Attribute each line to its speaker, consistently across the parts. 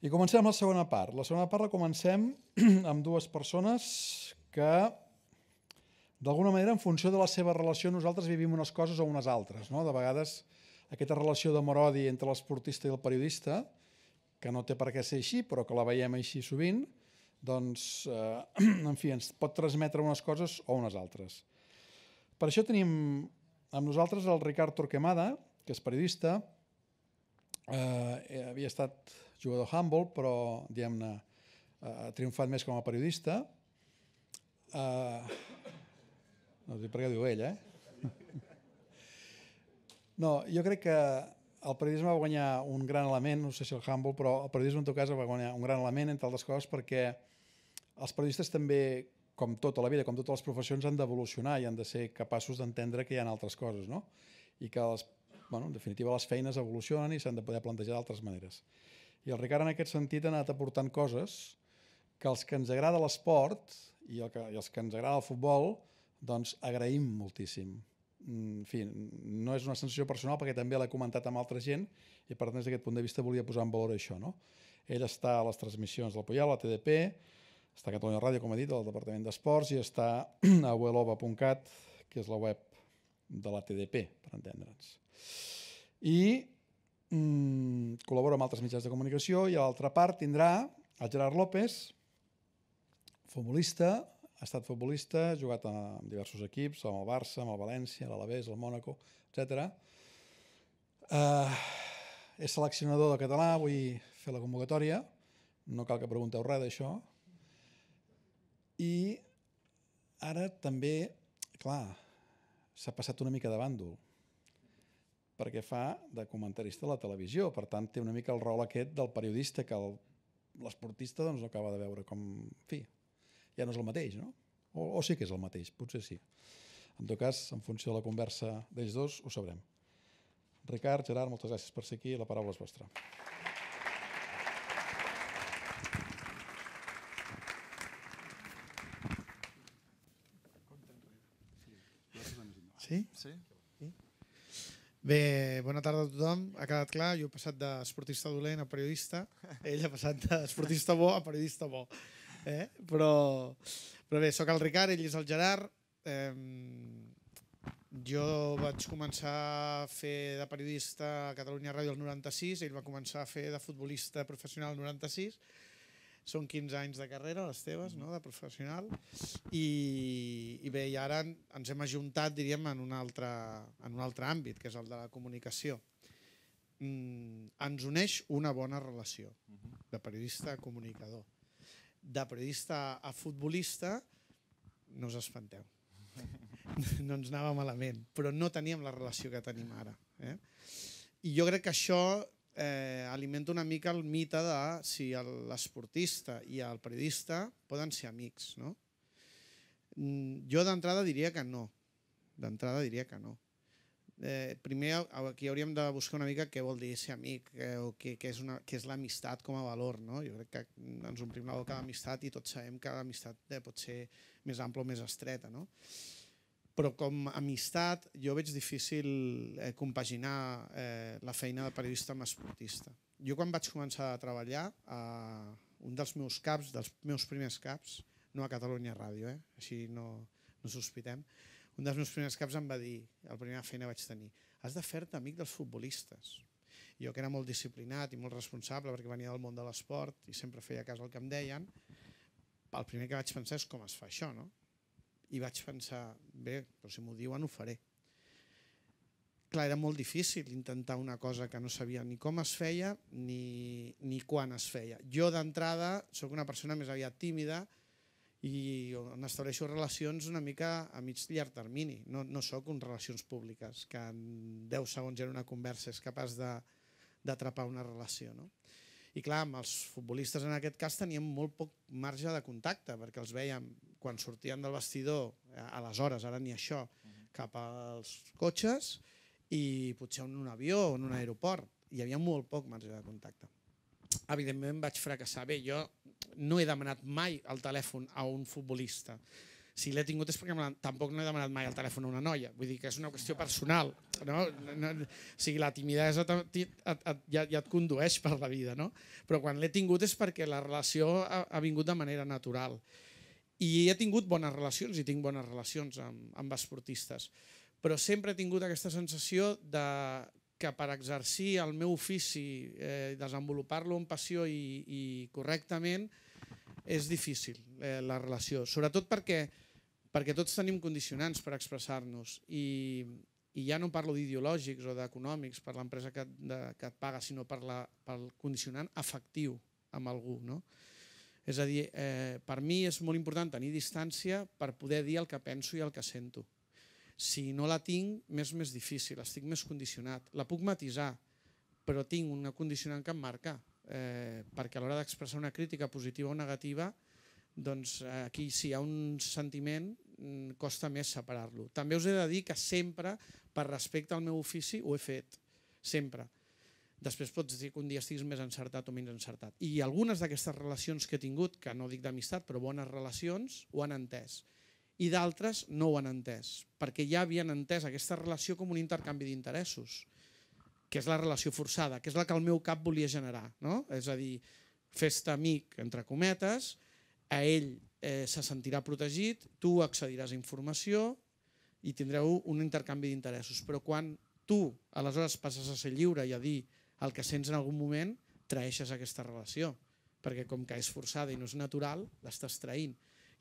Speaker 1: I comencem la segona part. La segona part la comencem amb dues persones que, d'alguna manera, en funció de la seva relació, nosaltres vivim unes coses o unes altres. No? De vegades, aquesta relació d'amor-odi entre l'esportista i el periodista, que no té per què ser així, però que la veiem així sovint, doncs, eh, en fi, ens pot transmetre unes coses o unes altres. Per això tenim amb nosaltres el Ricard Torquemada, que és periodista, eh, eh havia estat jugador humble, però, diguem-ne, eh, ha triomfat més com a periodista. Eh, no sé per què diu ell, eh? No, jo crec que el periodisme va guanyar un gran element, no sé si el Humble, però el periodisme en tot cas va guanyar un gran element, entre altres coses, perquè els periodistes també, com tota la vida, com totes les professions, han d'evolucionar i han de ser capaços d'entendre que hi ha altres coses, no? I que, les, bueno, en definitiva, les feines evolucionen i s'han de poder plantejar d'altres maneres. I el Ricard en aquest sentit ha anat aportant coses que els que ens agrada l'esport i, el que, i els que ens agrada el futbol, doncs agraïm moltíssim. Mm, en fi, no és una sensació personal perquè també l'he comentat amb altra gent i per tant des d'aquest punt de vista volia posar en valor això. No? Ell està a les transmissions del Puyol, la TDP, està a Catalunya Ràdio, com he dit, al Departament d'Esports i està a uelova.cat, que és la web de la TDP, per entendre'ns. I mm, col·labora amb altres mitjans de comunicació i a l'altra part tindrà el Gerard López, futbolista, ha estat futbolista, ha jugat amb diversos equips, amb el Barça, amb el València, l'Alavés, el Mònaco, etc. Uh, eh, és seleccionador de català, vull fer la convocatòria, no cal que pregunteu res d'això. I ara també, clar, s'ha passat una mica de bàndol perquè fa de comentarista a la televisió. Per tant, té una mica el rol aquest del periodista que l'esportista doncs, acaba de veure com... En fi, ja no és el mateix, no? O, o sí que és el mateix, potser sí. En tot cas, en funció de la conversa d'ells dos, ho sabrem. Ricard, Gerard, moltes gràcies per ser aquí. La paraula és vostra. Sí? Sí?
Speaker 2: Bé, bona tarda a tothom. Ha quedat clar, jo he passat d'esportista dolent a periodista, ell ha passat d'esportista bo a periodista bo. Eh? Però, però bé, sóc el Ricard, ell és el Gerard. Eh, jo vaig començar a fer de periodista a Catalunya Ràdio el 96, ell va començar a fer de futbolista professional el 96 són 15 anys de carrera, les teves, no? de professional, i, i bé, i ara ens hem ajuntat, diríem, en un, altre, en un altre àmbit, que és el de la comunicació. Mm, ens uneix una bona relació de periodista a comunicador. De periodista a futbolista, no us espanteu. No ens anava malament, però no teníem la relació que tenim ara. Eh? I jo crec que això eh, alimenta una mica el mite de si l'esportista i el periodista poden ser amics. No? Mm, jo d'entrada diria que no. D'entrada diria que no. Eh, primer, aquí hauríem de buscar una mica què vol dir ser amic eh, o què, què és, una, què és l'amistat com a valor. No? Jo crec que ens omplim la boca d'amistat i tots sabem que l'amistat eh, pot ser més ampla o més estreta. No? Eh, però com a amistat jo veig difícil eh, compaginar eh, la feina de periodista amb esportista. Jo quan vaig començar a treballar, eh, un dels meus caps, dels meus primers caps, no a Catalunya Ràdio, eh, així no, no sospitem, un dels meus primers caps em va dir, la primera feina vaig tenir, has de fer-te amic dels futbolistes. Jo que era molt disciplinat i molt responsable perquè venia del món de l'esport i sempre feia cas al que em deien, el primer que vaig pensar és com es fa això, no? i vaig pensar, bé, però si m'ho diuen ho faré. Clar, era molt difícil intentar una cosa que no sabia ni com es feia ni, ni quan es feia. Jo d'entrada sóc una persona més aviat tímida i on estableixo relacions una mica a mig llarg termini. No, no sóc un relacions públiques, que en 10 segons era una conversa, és capaç d'atrapar una relació. No? I clar, amb els futbolistes en aquest cas teníem molt poc marge de contacte, perquè els veiem quan sortien del vestidor, eh, aleshores, ara ni això, cap als cotxes i potser en un avió o en un aeroport. Hi havia molt poc marge de contacte. Evidentment vaig fracassar. Bé, jo no he demanat mai el telèfon a un futbolista. Si l'he tingut és perquè tampoc no he demanat mai el telèfon a una noia. Vull dir que és una qüestió personal. No? no, no o sigui, la timidesa et, et, et, ja, ja et condueix per la vida, no? Però quan l'he tingut és perquè la relació ha, ha vingut de manera natural. I he tingut bones relacions i tinc bones relacions amb, amb esportistes, però sempre he tingut aquesta sensació de que per exercir el meu ofici, eh, desenvolupar-lo amb passió i, i correctament, és difícil eh, la relació, sobretot perquè, perquè tots tenim condicionants per expressar-nos i, i ja no parlo d'ideològics o d'econòmics per l'empresa que, de, que et paga, sinó per la, pel condicionant afectiu amb algú. No? Eh, és a dir, eh, per mi és molt important tenir distància per poder dir el que penso i el que sento. Si no la tinc, m'és més difícil, estic més condicionat. La puc matisar, però tinc una condicionant que em marca, eh, perquè a l'hora d'expressar una crítica positiva o negativa, doncs eh, aquí si hi ha un sentiment mm, costa més separar-lo. També us he de dir que sempre, per respecte al meu ofici, ho he fet, sempre. Després pots dir que un dia estiguis més encertat o menys encertat. I algunes d'aquestes relacions que he tingut, que no dic d'amistat, però bones relacions, ho han entès. I d'altres no ho han entès, perquè ja havien entès aquesta relació com un intercanvi d'interessos, que és la relació forçada, que és la que el meu cap volia generar. No? És a dir, fes-te amic, entre cometes, a ell eh, se sentirà protegit, tu accediràs a informació i tindreu un intercanvi d'interessos. Però quan tu aleshores passes a ser lliure i a dir el que sents en algun moment traeixes aquesta relació, perquè com que és forçada i no és natural, l'estàs traint.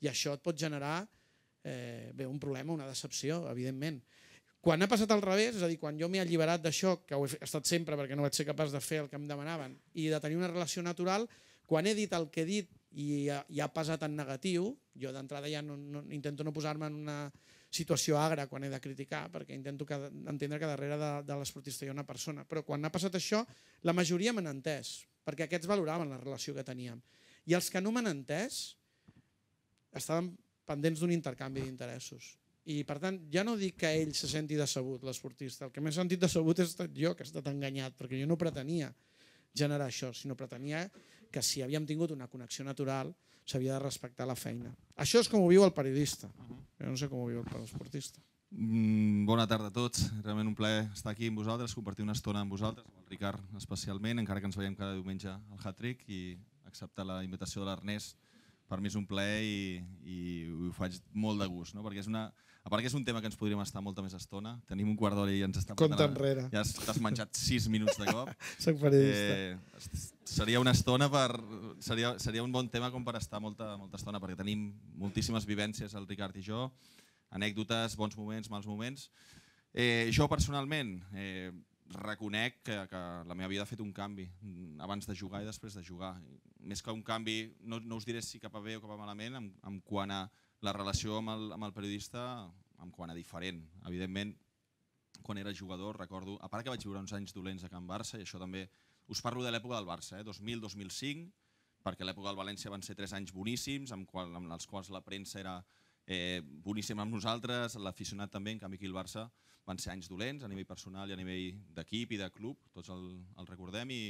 Speaker 2: I això et pot generar eh, bé, un problema, una decepció, evidentment. Quan ha passat al revés, és a dir, quan jo m'he alliberat d'això, que ho he estat sempre perquè no vaig ser capaç de fer el que em demanaven, i de tenir una relació natural, quan he dit el que he dit i ha, i ha passat en negatiu, jo d'entrada ja no, no, intento no posar-me en una situació agra quan he de criticar, perquè intento que, entendre que darrere de, de l'esportista hi ha una persona. Però quan ha passat això, la majoria m'han entès, perquè aquests valoraven la relació que teníem. I els que no m'han entès estaven pendents d'un intercanvi d'interessos. I, per tant, ja no dic que ell se senti decebut, l'esportista. El que m'he sentit decebut és estat jo, que he estat enganyat, perquè jo no pretenia generar això, sinó pretenia que si havíem tingut una connexió natural, s'havia de respectar la feina. Això és com ho viu el periodista. Mhm. Jo no sé com ho viu el esportista.
Speaker 3: Mm, bona tarda a tots. Realment un plaer estar aquí amb vosaltres, compartir una estona amb vosaltres, amb el Ricard especialment, encara que ens veiem cada diumenge al Hat-Trick i acceptar la invitació de l'Ernest. Per mi és un plaer i, i ho faig molt de gust, no? perquè és una, a part que és un tema que ens podríem estar molta més estona. Tenim un quart d'hora i ens està... Compte enrere. Ja t'has menjat sis minuts de cop. Soc periodista. Eh, seria una estona per... Seria, seria un bon tema com per estar molta, molta estona, perquè tenim moltíssimes vivències, el Ricard i jo, anècdotes, bons moments, mals moments. Eh, jo personalment eh, reconec que, que la meva vida ha fet un canvi, abans de jugar i després de jugar. Més que un canvi, no, no us diré si cap a bé o cap a malament, en, en quant a la relació amb el, amb el periodista amb quant a diferent. Evidentment, quan era jugador, recordo, a part que vaig viure uns anys dolents a Can Barça, i això també us parlo de l'època del Barça, eh? 2000-2005, perquè l'època del València van ser tres anys boníssims, amb, qual, amb els quals la premsa era eh, boníssima amb nosaltres, l'aficionat també, en canvi aquí el Barça van ser anys dolents a nivell personal i a nivell d'equip i de club, tots el, el recordem, i,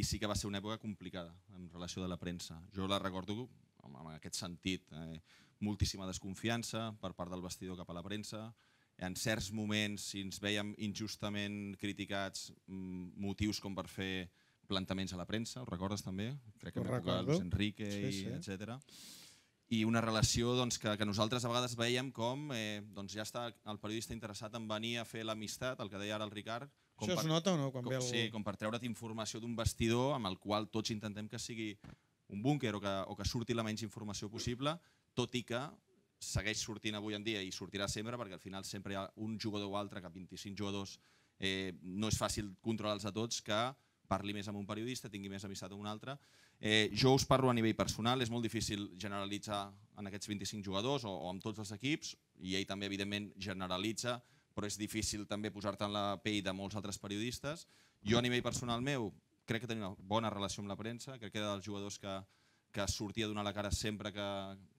Speaker 3: i sí que va ser una època complicada en relació de la premsa. Jo la recordo en aquest sentit. Eh? moltíssima desconfiança per part del vestidor cap a la premsa. En certs moments, si ens veiem injustament criticats, mm, motius com per fer plantaments a la premsa, ho recordes també? Crec que m'he època Luis Enrique, sí, sí. etc. I una relació doncs, que, que nosaltres a vegades veiem com eh, doncs ja està el periodista interessat en venir a fer l'amistat, el que deia ara el Ricard. Com Això es per, nota o no? Quan com, ve algú... Sí, com per treure't informació d'un vestidor amb el qual tots intentem que sigui un búnquer o que, o que surti la menys informació possible tot i que segueix sortint avui en dia i sortirà sempre, perquè al final sempre hi ha un jugador o altre, que 25 jugadors eh, no és fàcil controlar-los a tots, que parli més amb un periodista, tingui més amistat amb un altre. Eh, jo us parlo a nivell personal, és molt difícil generalitzar en aquests 25 jugadors o, o amb tots els equips, i ell també, evidentment, generalitza, però és difícil també posar-te en la pell de molts altres periodistes. Jo, a nivell personal meu, crec que tenia una bona relació amb la premsa, crec que era dels jugadors que que sortia a donar la cara sempre que,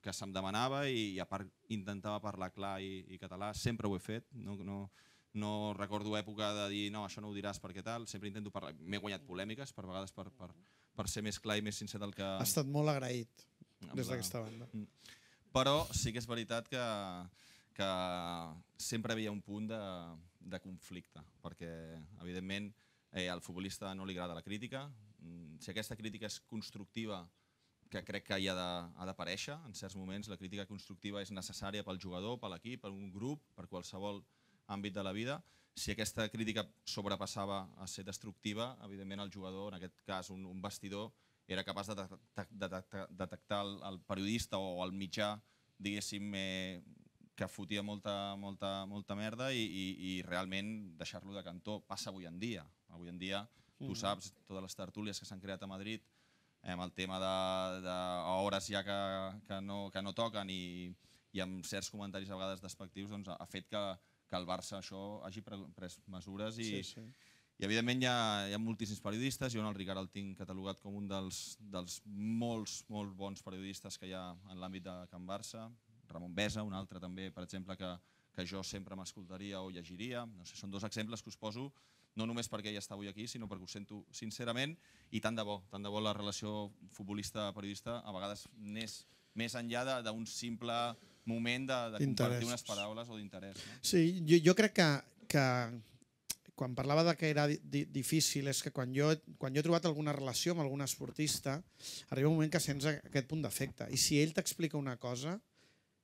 Speaker 3: que se'm demanava i, i a part intentava parlar clar i, i català, sempre ho he fet, no, no, no recordo època de dir no, això no ho diràs perquè tal, sempre intento parlar, m'he guanyat polèmiques per vegades per, per, per ser més clar i més sincer del que... Ha estat molt
Speaker 2: agraït des d'aquesta banda.
Speaker 3: Mm. Però sí que és veritat que, que sempre havia un punt de, de conflicte, perquè evidentment eh, al futbolista no li agrada la crítica, mm, si aquesta crítica és constructiva que crec que hi ha d'aparèixer en certs moments. La crítica constructiva és necessària pel jugador, per l'equip, per un grup, per qualsevol àmbit de la vida. Si aquesta crítica sobrepassava a ser destructiva, evidentment el jugador, en aquest cas un, un vestidor, era capaç de, de, de, de detectar el, el periodista o el mitjà, diguéssim, eh, que fotia molta, molta, molta merda i, i, i realment deixar-lo de cantó passa avui en dia. Avui en dia, sí. tu mm. saps, totes les tertúlies que s'han creat a Madrid, Eh, amb el tema de, de hores ja que, que, no, que no toquen i, i amb certs comentaris a vegades despectius, doncs ha fet que, que el Barça això hagi pres mesures i, sí, sí. i evidentment hi ha, hi ha moltíssims periodistes, jo en el Ricard el tinc catalogat com un dels, dels molts, molts bons periodistes que hi ha en l'àmbit de Can Barça, Ramon Besa, un altre també, per exemple, que, que jo sempre m'escoltaria o llegiria, no sé, són dos exemples que us poso no només perquè ja està avui aquí, sinó perquè ho sento sincerament i tant de bo, tant de bo la relació futbolista-periodista a vegades n'és més enllà d'un simple moment de, de compartir unes paraules o d'interès.
Speaker 2: No? Sí, jo, jo crec que, que quan parlava de que era di difícil és que quan jo, quan jo he trobat alguna relació amb algun esportista, arriba un moment que sents aquest punt d'efecte. I si ell t'explica una cosa,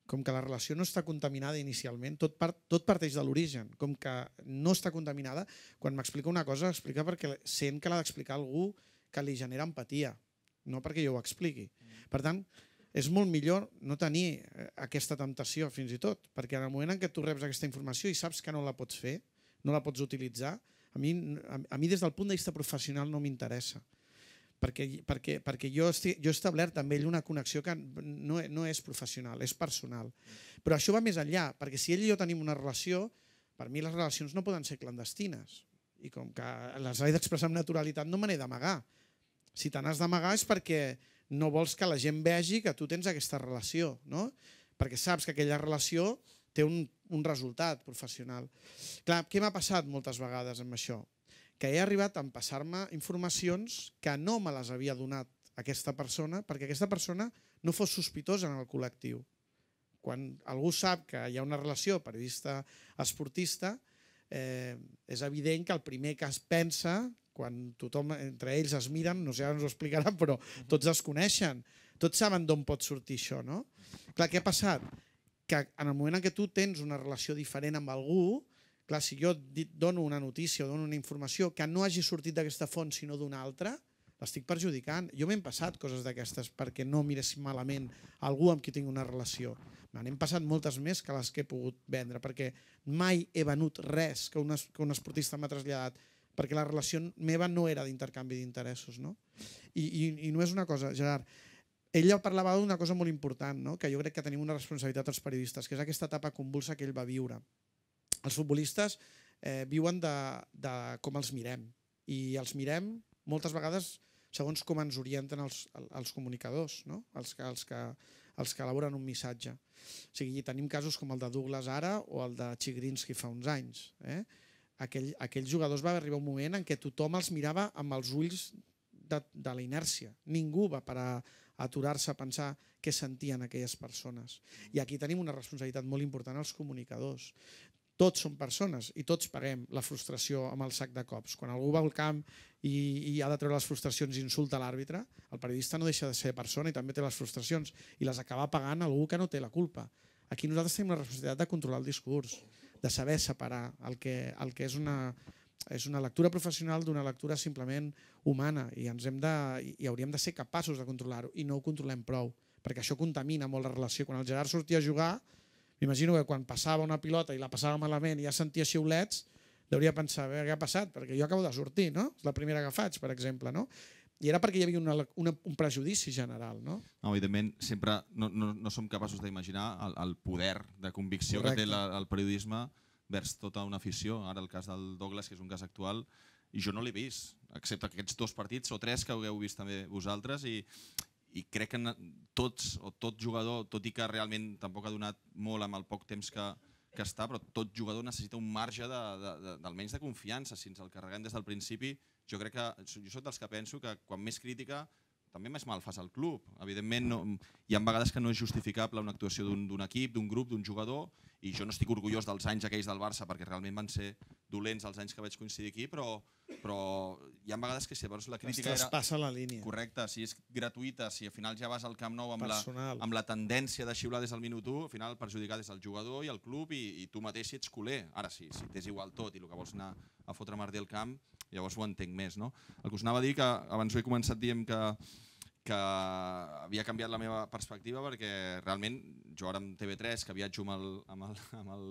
Speaker 2: com que la relació no està contaminada inicialment, tot, part, tot parteix de l'origen. Com que no està contaminada, quan m'explica una cosa, explica perquè sent que l'ha d'explicar algú que li genera empatia, no perquè jo ho expliqui. Mm. Per tant, és molt millor no tenir eh, aquesta temptació, fins i tot, perquè en el moment en què tu reps aquesta informació i saps que no la pots fer, no la pots utilitzar, a mi, a, a mi des del punt de vista professional no m'interessa perquè, perquè, perquè jo, estic, jo he establert amb ell una connexió que no, no és professional, és personal. Però això va més enllà, perquè si ell i jo tenim una relació, per mi les relacions no poden ser clandestines. I com que les he d'expressar amb naturalitat, no me n'he d'amagar. Si te n'has d'amagar és perquè no vols que la gent vegi que tu tens aquesta relació, no? perquè saps que aquella relació té un, un resultat professional. Clar, què m'ha passat moltes vegades amb això? que he arribat a empassar-me informacions que no me les havia donat aquesta persona perquè aquesta persona no fos sospitosa en el col·lectiu. Quan algú sap que hi ha una relació periodista-esportista, eh, és evident que el primer que es pensa, quan tothom, entre ells es miren, no sé, ara ens ho explicaran, però tots es coneixen, tots saben d'on pot sortir això, no? Clar, què ha passat? Que en el moment en què tu tens una relació diferent amb algú, Clar, si jo dono una notícia o dono una informació que no hagi sortit d'aquesta font sinó d'una altra, l'estic perjudicant. Jo m'he passat coses d'aquestes perquè no miressin malament algú amb qui tinc una relació. n'hem passat moltes més que les que he pogut vendre, perquè mai he venut res que un, es, que un esportista m'ha traslladat, perquè la relació meva no era d'intercanvi d'interessos. No? I, i, I no és una cosa, Gerard, ella parlava d'una cosa molt important, no? que jo crec que tenim una responsabilitat als periodistes, que és aquesta etapa convulsa que ell va viure els futbolistes eh, viuen de, de com els mirem. I els mirem moltes vegades segons com ens orienten els, els comunicadors, no? els, que, els, que, els que elaboren un missatge. O sigui, tenim casos com el de Douglas ara o el de Chigrinsky fa uns anys. Eh? Aquell, aquells jugadors va arribar un moment en què tothom els mirava amb els ulls de, de la inèrcia. Ningú va parar aturar-se a pensar què sentien aquelles persones. I aquí tenim una responsabilitat molt important als comunicadors tots som persones i tots paguem la frustració amb el sac de cops. Quan algú va al camp i, i ha de treure les frustracions i insulta l'àrbitre, el periodista no deixa de ser persona i també té les frustracions i les acaba pagant algú que no té la culpa. Aquí nosaltres tenim la responsabilitat de controlar el discurs, de saber separar el que, el que és una, és una lectura professional d'una lectura simplement humana i ens hem de, i hauríem de ser capaços de controlar-ho i no ho controlem prou, perquè això contamina molt la relació. Quan el Gerard sortia a jugar, M'imagino que quan passava una pilota i la passava malament i ja sentia xiulets, deuria pensar, veure què ha passat? Perquè jo acabo de sortir, no? És la primera que faig, per exemple, no? I era perquè hi havia una, una, un prejudici general, no?
Speaker 3: no evidentment, sempre no, no, no som capaços d'imaginar el, el poder de convicció Correcte. que té la, el periodisme vers tota una afició. Ara el cas del Douglas, que és un cas actual, i jo no l'he vist, excepte aquests dos partits o tres que hagueu vist també vosaltres i, i crec que tots, o tot jugador, tot i que realment tampoc ha donat molt amb el poc temps que, que està, però tot jugador necessita un marge de, de, de, d'almenys de confiança. Si ens el carreguem des del principi, jo crec que jo soc dels que penso que quan més crítica també més mal fas al club. Evidentment, no, hi ha vegades que no és justificable una actuació d'un equip, d'un grup, d'un jugador, i jo no estic orgullós dels anys aquells del Barça, perquè realment van ser dolents els anys que vaig coincidir aquí, però, però hi ha vegades que si llavors la crítica... Es
Speaker 2: passa la línia.
Speaker 3: Correcte, si és gratuïta, si al final ja vas al Camp Nou amb, Personal. la, amb la tendència de xiular des del minut 1, al final perjudicar és el jugador i el club i, i tu mateix si ets culer. Ara sí, si t'és igual tot i el que vols anar a fotre merder al camp, llavors ho entenc més. No? El que us anava a dir, que abans ho he començat dient que que havia canviat la meva perspectiva perquè realment jo ara amb TV3, que viatjo amb el, amb el, amb el,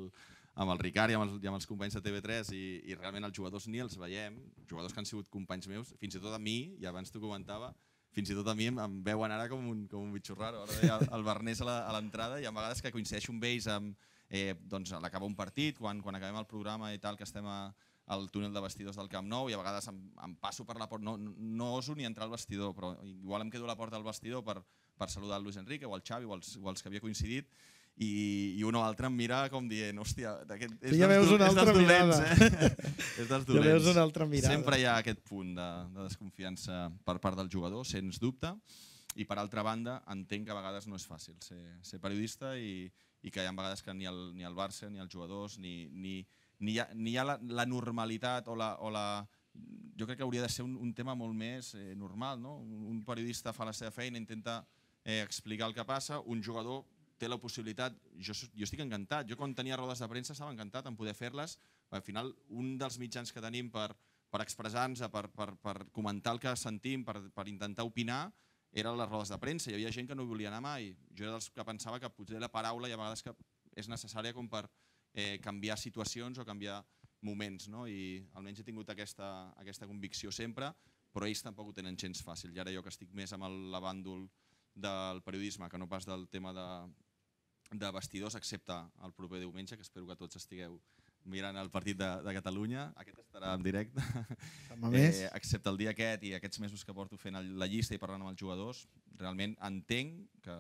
Speaker 3: amb el Ricard i amb els, i amb els companys de TV3 i, i realment els jugadors ni els veiem, jugadors que han sigut companys meus, fins i tot a mi, i abans t'ho comentava, fins i tot a mi em, em veuen ara com un, com un bitxo raro. Ara veia el, el a l'entrada i a vegades que coincideixo amb ells amb, eh, doncs, a l'acabar un partit, quan, quan acabem el programa i tal, que estem a, al túnel de vestidors del Camp Nou i a vegades em, em passo per la porta, no, no oso ni entrar al vestidor, però igual em quedo a la porta del vestidor per, per saludar el Luis Enrique o el Xavi o els, o els que havia coincidit i, i un o altre em mira com dient, hòstia, aquest, és, ja veus una és altra dolents, mirada. eh? és dels dolents. Ja veus una altra mirada. Sempre hi ha aquest punt de, de desconfiança per part del jugador, sens dubte, i per altra banda entenc que a vegades no és fàcil ser, ser periodista i, i que hi ha vegades que ni el, ni el Barça, ni els jugadors, ni, ni, ni hi ha, ni hi ha la, la normalitat o la, o la... Jo crec que hauria de ser un, un tema molt més eh, normal, no? Un periodista fa la seva feina, intenta eh, explicar el que passa, un jugador té la possibilitat... Jo, jo estic encantat. Jo quan tenia rodes de premsa estava encantat en poder fer-les. Al final, un dels mitjans que tenim per, per expressar-nos, per, per, per comentar el que sentim, per, per intentar opinar, era les rodes de premsa. Hi havia gent que no volia anar mai. Jo era dels que pensava que potser la paraula hi ha vegades que és necessària com per, eh, canviar situacions o canviar moments. No? I almenys he tingut aquesta, aquesta convicció sempre, però ells tampoc ho tenen gens fàcil. I ara jo que estic més amb el bàndol del periodisme, que no pas del tema de, de vestidors, excepte el proper diumenge, que espero que tots estigueu mirant el partit de, de Catalunya. Aquest estarà en directe. Eh, excepte el dia aquest i aquests mesos que porto fent el, la llista i parlant amb els jugadors, realment entenc que,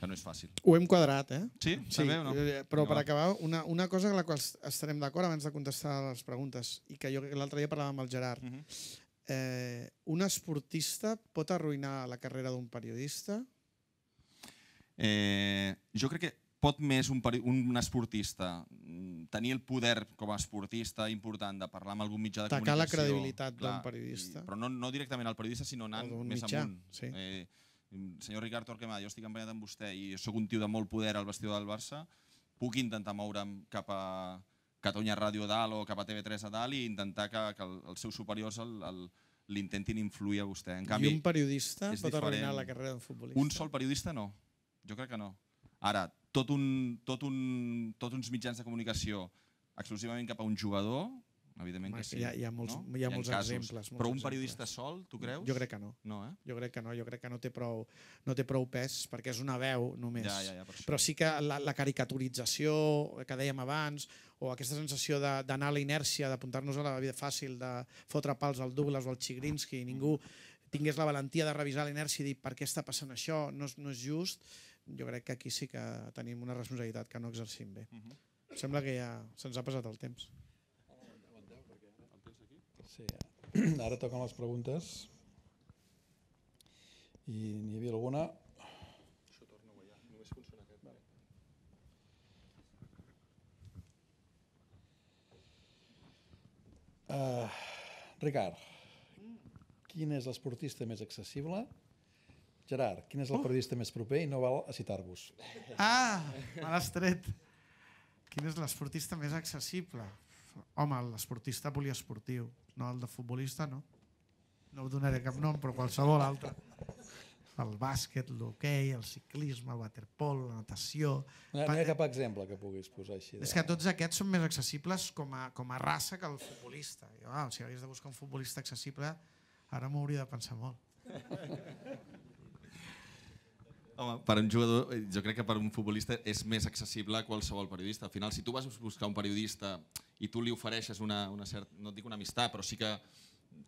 Speaker 3: que no és fàcil. Ho
Speaker 2: hem quadrat, eh? Sí, sí també, no? Eh, eh, però per acabar, una, una cosa amb la qual estarem d'acord abans de contestar les preguntes i que jo l'altre dia parlava amb el Gerard. Uh mhm. -huh. eh, un esportista pot arruïnar la carrera d'un periodista?
Speaker 3: Eh, jo crec que pot més un, un esportista tenir el poder com a esportista important de parlar amb algun mitjà de Tacar comunicació... Tacar la credibilitat d'un periodista. I, però no, no directament al periodista, sinó anant més mitjà, amunt. Sí. Eh, senyor Ricard Torquemada, jo estic empenyat amb vostè i sóc un tio de molt poder al vestidor del Barça, puc intentar moure'm cap a Catalunya Ràdio dalt o cap a TV3 a dalt i intentar que, que els seus superiors el, l'intentin influir a vostè. En canvi, I un periodista pot diferent. arruinar la
Speaker 2: carrera d'un futbolista? Un sol
Speaker 3: periodista no. Jo crec que no. Ara, tot, un, tot, un, tot uns mitjans de comunicació exclusivament cap a un jugador, evidentment Home, que sí. Hi ha, hi ha molts, no? hi ha molts hi ha casos, exemples. Molts però un periodista exemples. sol, tu creus? Jo crec que no. no eh?
Speaker 2: Jo crec que no, jo crec que no té prou, no té prou pes perquè és una veu només. Ja, ja, ja, per però sí que la, la caricaturització que dèiem abans o aquesta sensació d'anar a la inèrcia, d'apuntar-nos a la vida fàcil, de fotre pals al Douglas o al Chigrinsky, ningú tingués la valentia de revisar la inèrcia i dir per què està passant això, no és, no és just, jo crec que aquí sí que tenim una responsabilitat que no exercim bé. Uh mhm. -huh. Sembla que ja se'ns ha passat el temps.
Speaker 1: Sí, eh. ara toquen les preguntes. I n'hi havia alguna...
Speaker 3: Això torna només funciona aquest.
Speaker 1: Uh, Ricard, quin és l'esportista més accessible Gerard, quin és el periodista més proper i no val a citar-vos? Ah,
Speaker 2: me l'has tret. Quin és l'esportista més accessible? Home, l'esportista poliesportiu, no el de futbolista, no. No ho donaré cap nom, però qualsevol altre. El bàsquet, l'hoquei, el ciclisme, el waterpol, la natació...
Speaker 1: No, no hi ha cap exemple que puguis posar així. De... És que tots
Speaker 2: aquests són més accessibles com a, com a raça que el futbolista. Jo, ah, si hagués de buscar un futbolista accessible, ara m'hauria de pensar molt.
Speaker 3: Home, per un jugador, jo crec que per un futbolista és més accessible a qualsevol periodista. Al final, si tu vas a buscar un periodista i tu li ofereixes una, una certa, no et dic una amistat, però sí que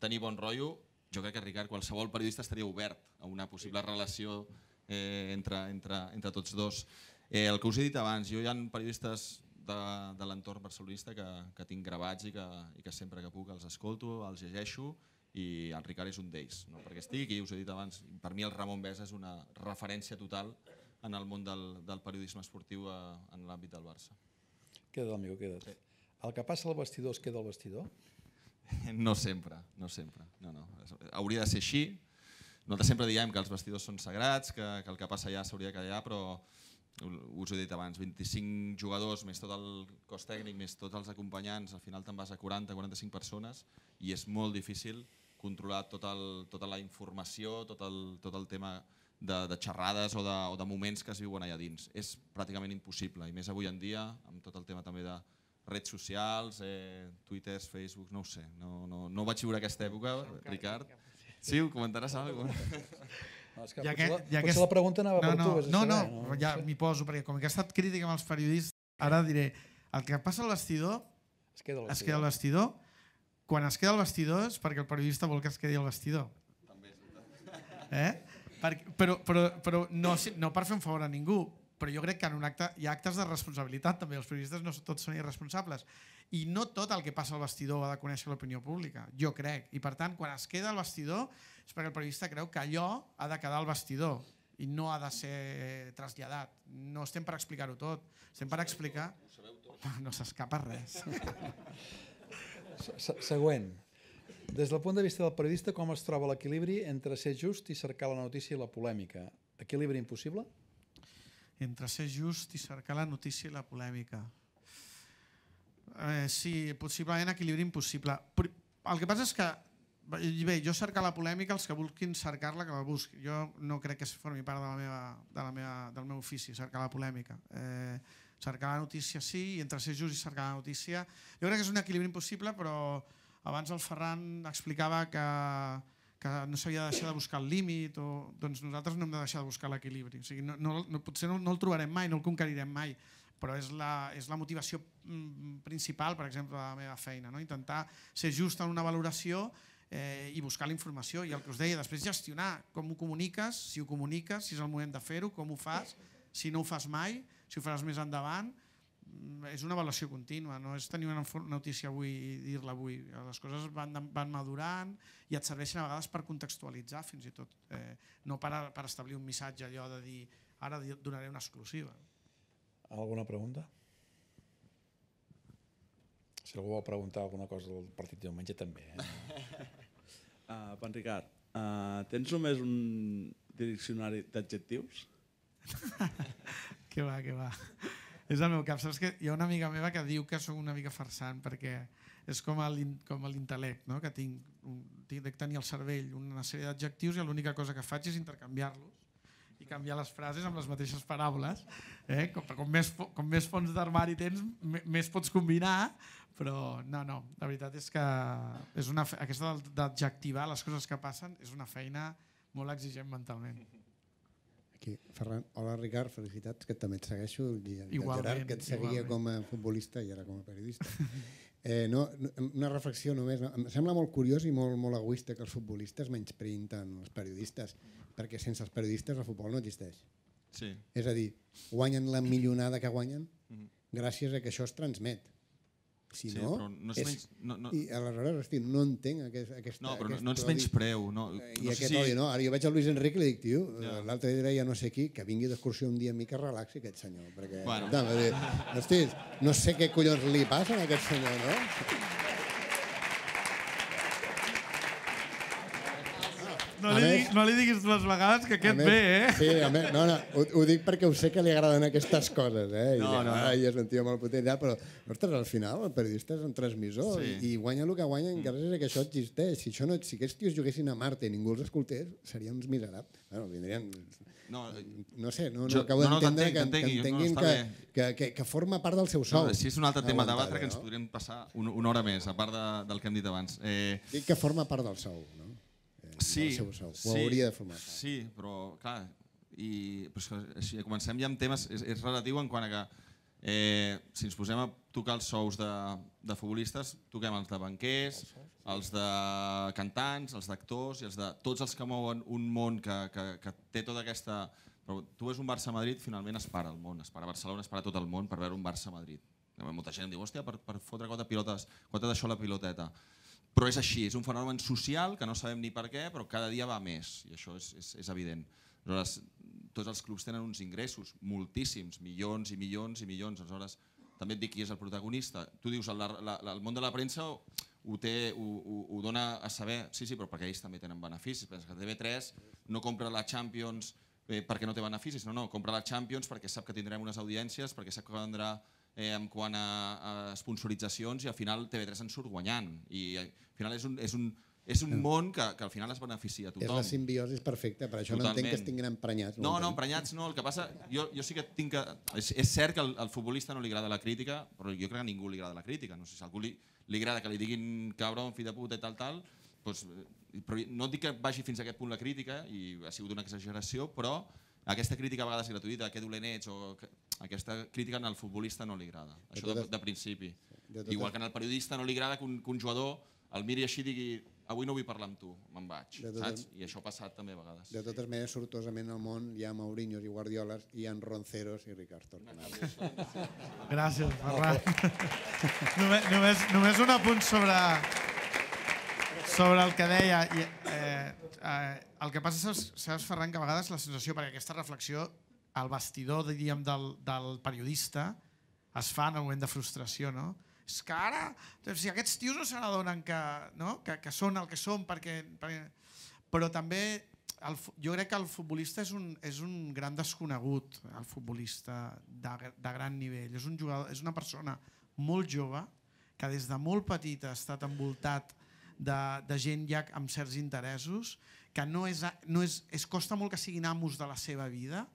Speaker 3: tenir bon rotllo, jo crec que, Ricard, qualsevol periodista estaria obert a una possible relació eh, entre, entre, entre tots dos. Eh, el que us he dit abans, jo hi ha periodistes de, de l'entorn barcelonista que, que tinc gravats i que, i que sempre que puc els escolto, els llegeixo, i el Ricard és un d'ells, no? perquè estic aquí, us he dit abans, per mi el Ramon Besa és una referència total en el món del, del periodisme esportiu a, eh, en l'àmbit del Barça. Queda, amigo, queda. Sí.
Speaker 1: El que passa al vestidor es queda al vestidor?
Speaker 3: No sempre, no sempre. No, no. Hauria de ser així. Nosaltres sempre diem que els vestidors són sagrats, que, que el que passa allà s'hauria de callar, però us ho he dit abans, 25 jugadors, més tot el cos tècnic, més tots els acompanyants, al final te'n vas a 40, 45 persones i és molt difícil controlar tot el, tota la informació, tot el, tot el tema de, de xerrades o de, o de moments que es viuen allà dins. És pràcticament impossible, i més avui en dia, amb tot el tema també de redes socials, eh, Twitter, Facebook, no ho sé. No, no, no vaig viure aquesta època, Ricard. Sí, ho comentaràs alguna cosa? No, ja que ja que, la, pregunta anava no, no, per tu. No, no, saber, no, no, ja
Speaker 1: m'hi
Speaker 2: poso, perquè com que ha estat crítica amb els periodistes, ara diré, el que passa al vestidor es queda al vestidor, quan es queda al vestidor és perquè el periodista vol que es quedi al vestidor. També és eh? Per, però, però, però no, no per fer un favor a ningú, però jo crec que en un acte hi ha actes de responsabilitat també, els periodistes no tots són irresponsables i no tot el que passa al vestidor ha de conèixer l'opinió pública, jo crec i per tant quan es queda al vestidor és perquè el periodista creu que allò ha de quedar al vestidor i no ha de ser traslladat no estem per explicar-ho tot estem per explicar... no s'escapa res
Speaker 1: Se Següent. Des del punt de vista del periodista, com es troba l'equilibri entre ser just i cercar la notícia i la polèmica? Equilibri impossible? Entre
Speaker 2: ser just i cercar la notícia i la polèmica. Eh, sí, possiblement equilibri impossible. El que passa és que bé, jo cercar la polèmica, els que vulguin cercar-la, que la busquin. Jo no crec que formi part de la meva, de la meva, del meu ofici, cercar la polèmica. Eh, cercar la notícia sí, i entre ser just i cercar la notícia. Jo crec que és un equilibri impossible, però abans el Ferran explicava que, que no s'havia de deixar de buscar el límit, o, doncs nosaltres no hem de deixar de buscar l'equilibri. O sigui, no, no, no, potser no, no el trobarem mai, no el conquerirem mai, però és la, és la motivació mm, principal, per exemple, de la meva feina, no? intentar ser just en una valoració eh, i buscar la informació. I el que us deia, després gestionar com ho comuniques, si ho comuniques, si és el moment de fer-ho, com ho fas, si no ho fas mai, si ho faràs més endavant, mm, és una avaluació contínua, no és tenir una notícia avui i dir-la avui. Les coses van, van madurant i et serveixen a vegades per contextualitzar fins i tot, eh, no per, per establir un missatge allò de dir ara donaré una exclusiva.
Speaker 1: Alguna pregunta? Si algú vol preguntar alguna cosa del partit de diumenge, també. Eh? uh, ah, Pan Ricard, uh,
Speaker 3: tens només un diccionari d'adjectius?
Speaker 2: Que va, que va. És el meu cap. Saps que hi ha una amiga meva que diu que sóc una mica farsant perquè és com l'intel·lect, no? que tinc, tinc de tenir al cervell una sèrie d'adjectius i l'única cosa que faig és intercanviar-los i canviar les frases amb les mateixes paraules. Eh? Com, com, més, com més fons d'armari tens, més pots combinar, però no, no, la veritat és que és una, fe... aquesta d'adjectivar les coses que passen és una feina molt exigent mentalment.
Speaker 4: Aquí. Ferran, hola Ricard, felicitats, que també et segueixo, i el igualment, Gerard, que et seguia igualment. com a futbolista i ara com a periodista. Eh, no, una reflexió només. No? Em sembla molt curiós i molt, molt egoista que els futbolistes menys tant els periodistes, perquè sense els periodistes el futbol no existeix. Sí. És a dir, guanyen la milionada que guanyen mm-hmm. gràcies a que això es transmet. Si sí, no, no, és és, menys, no, no... I aleshores, hosti, no entenc aquest, aquesta... No, però no, no ens menys preu eh, no I no aquest si... odi, no? Ara jo vaig al Luis Enrique i li dic, tio, eh, ja. l'altre dia ja no sé qui, que vingui d'excursió un dia a mi que relaxi aquest senyor. Perquè, bueno. no, dir, hosti, no sé què collons li passa a aquest senyor, no?
Speaker 2: no, li, més, digui, no li diguis les vegades que aquest ve,
Speaker 4: eh? Sí, a més, no, no, ho, ho dic perquè ho sé que li agraden aquestes coses, eh? I, no, no. I és un tio molt potent, però, ostres, al final el periodista és un transmissor sí. i guanya el que guanya mm. gràcies a que això existeix. Si, això no, si aquests tios juguessin a Marte i ningú els escoltés, serien uns miserables. Bueno, vindrien... No, eh, no sé, no, jo, no acabo no, d'entendre no, que, que entenguin no, que, que, que, que forma part del seu sou. No, sí, és un altre tema de no? que ens eh?
Speaker 3: podríem passar una, una hora més, a part de, del que hem dit abans. Eh... Dic que
Speaker 4: forma part del sou, no?
Speaker 3: sí, seu sou. Sí, hauria de formar. Clar. Sí, però clar, i, però si comencem ja amb temes, és, és relatiu en quant a que eh, si ens posem a tocar els sous de, de futbolistes, toquem els de banquers, els de cantants, els d'actors i els de tots els que mouen un món que, que, que té tota aquesta... Però tu és un Barça-Madrid, finalment es para el món, es para Barcelona, es para tot el món per veure un Barça-Madrid. Molta gent em diu, hòstia, per, per fotre quatre pilotes, quatre d'això la piloteta. Però és així, és un fenomen social que no sabem ni per què, però cada dia va més, i això és, és, és evident. Aleshores, tots els clubs tenen uns ingressos, moltíssims, milions i milions i milions. Aleshores, també et dic qui és el protagonista. Tu dius, el, la, el món de la premsa ho, té, ho, ho, ho dona a saber, sí, sí, però perquè ells també tenen beneficis. Pensa que TV3 no compra la Champions eh, perquè no té beneficis, no, no, compra la Champions perquè sap que tindrem unes audiències, perquè sap que vendrà eh, en quant a, a sponsoritzacions i al final TV3 en surt guanyant. I al final és un, és un, és un mm. món que, que al final es beneficia a tothom. És la
Speaker 4: simbiosi perfecta, per això Totalment. no entenc que estiguin emprenyats.
Speaker 3: No, no, emprenyats no, el que passa... Jo, jo sí que tinc que... És, és cert que al, al futbolista no li agrada la crítica, però jo crec que a ningú li agrada la crítica. No sé si algú li, li agrada que li diguin cabron, fill de puta i tal, tal, doncs, eh, però no dic que vagi fins a aquest punt la crítica, i ha sigut una exageració, però aquesta crítica a vegades gratuïta, que dolent ets, o que, aquesta crítica al futbolista no li agrada, això de, de principi. De Igual que el periodista no li agrada que un, que un jugador el miri així i digui avui no vull parlar amb tu, me'n vaig, saps? I això ha passat també a vegades. De
Speaker 4: totes maneres, sortosament al món hi ha Mourinhos i Guardiola, hi ha Ronceros i Ricard Torquemades.
Speaker 3: Gràcies,
Speaker 2: Ferran. només, només, només un apunt sobre, sobre el que deia. Eh, eh, el que passa, saps, Ferran, que a vegades la sensació, perquè aquesta reflexió el vestidor diríem, del, del periodista es fa en el moment de frustració, no? És que ara, doncs, si aquests tios no se n'adonen que, no? que, que són el que són, perquè, perquè... però també el, jo crec que el futbolista és un, és un gran desconegut, el futbolista de, de gran nivell. És, un jugador, és una persona molt jove que des de molt petit ha estat envoltat de, de gent ja amb certs interessos, que no és, no és, es costa molt que siguin amos de la seva vida,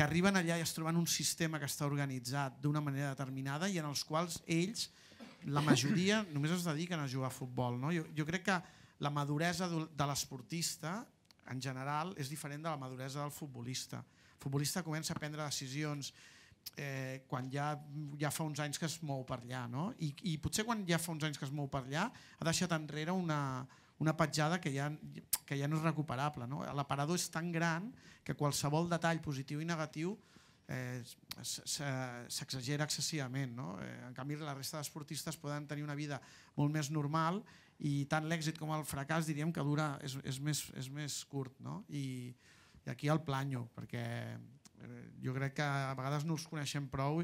Speaker 2: que arriben allà i es troben un sistema que està organitzat d'una manera determinada i en els quals ells, la majoria, només es dediquen a jugar a futbol. No? Jo, jo crec que la maduresa de l'esportista en general és diferent de la maduresa del futbolista. El futbolista comença a prendre decisions eh, quan ja, ja fa uns anys que es mou per allà. No? I, I potser quan ja fa uns anys que es mou per allà ha deixat enrere una, una petjada que ja, que ja no és recuperable. No? L'aparador és tan gran que qualsevol detall positiu i negatiu eh, s'exagera excessivament. No? Eh, en canvi, la resta d'esportistes poden tenir una vida molt més normal i tant l'èxit com el fracàs diríem que dura, és, és, més, és més curt. No? I, I aquí el planyo, perquè eh, jo crec que a vegades no els coneixem prou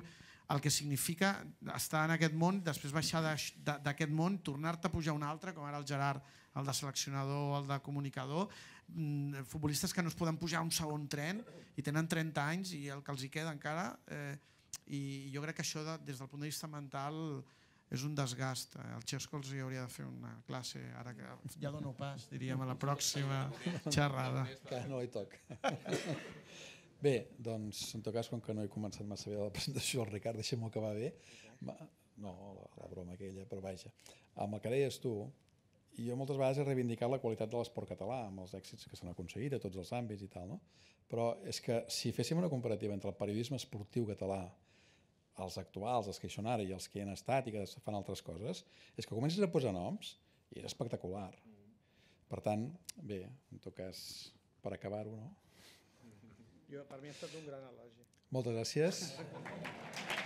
Speaker 2: el que significa estar en aquest món, després baixar d'aquest món, tornar-te a pujar un altre, com ara el Gerard el de seleccionador, el de comunicador, mm, futbolistes que no es poden pujar a un segon tren i tenen 30 anys i el que els hi queda encara... Eh, I jo crec que això, de, des del punt de vista mental, és un desgast. El eh, Xesco els hi hauria de fer una classe, ara que ja dono pas, diríem, a la pròxima xerrada. Que no hi
Speaker 1: toc. Bé, doncs, en tot cas, com que no he començat massa bé la presentació del Ricard, deixem-ho acabar bé. No, la broma aquella, però vaja. Amb el que deies tu, i jo moltes vegades he reivindicat la qualitat de l'esport català amb els èxits que s'han aconseguit a tots els àmbits i tal, no? Però és que si féssim una comparativa entre el periodisme esportiu català, els actuals, els que hi són ara i els que hi han estat i que fan altres coses, és que comences a posar noms i és espectacular. Per tant, bé, en tot cas, per acabar-ho, no?
Speaker 2: Jo, per mi ha estat un gran elogi. Moltes
Speaker 1: gràcies.